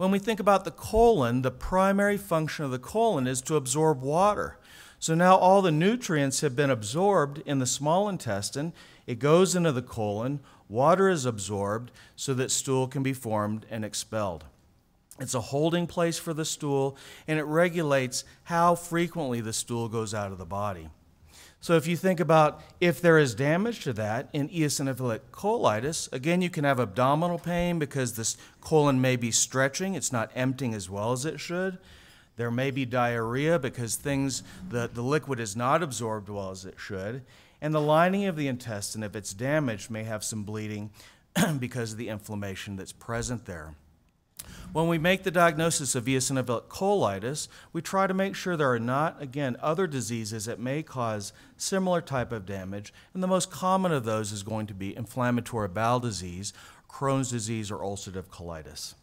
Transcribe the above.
When we think about the colon, the primary function of the colon is to absorb water. So now all the nutrients have been absorbed in the small intestine. It goes into the colon, water is absorbed so that stool can be formed and expelled. It's a holding place for the stool, and it regulates how frequently the stool goes out of the body. So if you think about if there is damage to that in eosinophilic colitis, again, you can have abdominal pain because this colon may be stretching. It's not emptying as well as it should. There may be diarrhea because things, the, the liquid is not absorbed well as it should. And the lining of the intestine, if it's damaged, may have some bleeding because of the inflammation that's present there. When we make the diagnosis of eosinophilic colitis, we try to make sure there are not, again, other diseases that may cause similar type of damage, and the most common of those is going to be inflammatory bowel disease, Crohn's disease, or ulcerative colitis.